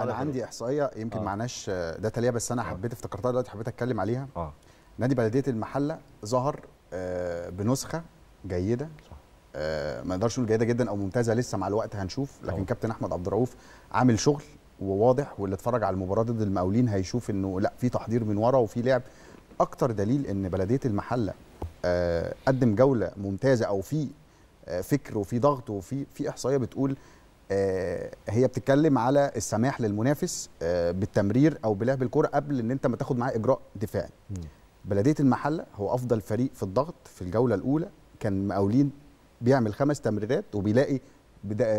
انا عندي احصائيه يمكن آه. معناش آه، داتا ليها بس انا آه. حبيت افتكرتها دلوقتي حبيت اتكلم عليها آه. نادي بلديه المحله ظهر آه بنسخه جيده صح. آه ما نقدرش نقول جيده جدا او ممتازه لسه مع الوقت هنشوف لكن آه. كابتن احمد عبد الرؤوف عامل شغل وواضح واللي اتفرج على المباراه ضد المقاولين هيشوف انه لا في تحضير من ورا وفي لعب اكتر دليل ان بلديه المحله آه قدم جوله ممتازه او في آه، فكر وفي ضغط وفي في احصائيه بتقول آه، هي بتتكلم على السماح للمنافس آه، بالتمرير او بلعب الكره قبل ان انت ما تاخد معاه اجراء دفاعي بلديه المحله هو افضل فريق في الضغط في الجوله الاولى كان مقاولين بيعمل خمس تمريرات وبيلاقي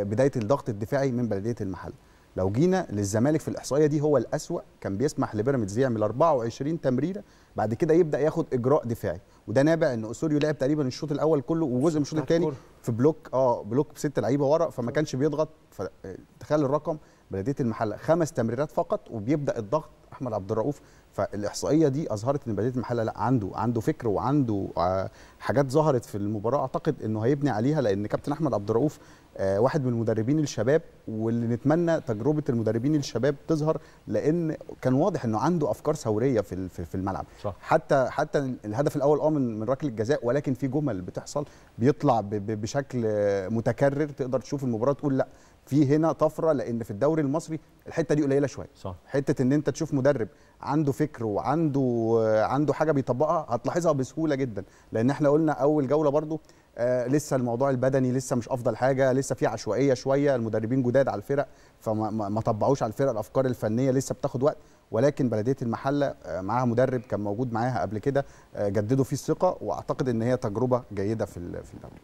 بدايه الضغط الدفاعي من بلديه المحله لو جينا للزمالك في الاحصائيه دي هو الاسوا كان بيسمح لبيراميدز يعمل 24 تمريره بعد كده يبدا ياخد اجراء دفاعي وده نابع ان اسوريو لعب تقريبا الشوط الاول كله وجزء من الشوط الثاني في بلوك اه بلوك بست لعيبه ورا فما كانش بيضغط فتخيل آه، الرقم بلديه المحله خمس تمريرات فقط وبيبدا الضغط احمد عبد الرؤوف فالاحصائيه دي اظهرت ان بلديه المحله لا عنده عنده فكر وعنده آه، حاجات ظهرت في المباراه اعتقد انه هيبني عليها لان كابتن احمد عبد الرؤوف آه، واحد من المدربين الشباب واللي نتمنى تجربه المدربين الشباب تظهر لان كان واضح انه عنده افكار ثوريه في في الملعب صح. حتى حتى الهدف الاول اه من من ركله جزاء ولكن في جمل بتحصل بيطلع بشكل متكرر تقدر تشوف المباراه تقول لا في هنا طفره لان في الدوري المصري الحته دي قليله شويه صح حته ان انت تشوف مدرب عنده فكر وعنده عنده حاجه بيطبقها هتلاحظها بسهوله جدا لان احنا قلنا اول جوله برضو آه، لسه الموضوع البدني لسه مش افضل حاجه لسه في عشوائيه شويه المدربين جداد على الفرق فما طبقوش على الفرق الافكار الفنيه لسه بتاخد وقت ولكن بلديه المحله آه، معاها مدرب كان موجود معاها قبل كده آه، جددوا فيه الثقه واعتقد ان هي تجربه جيده في في الدوري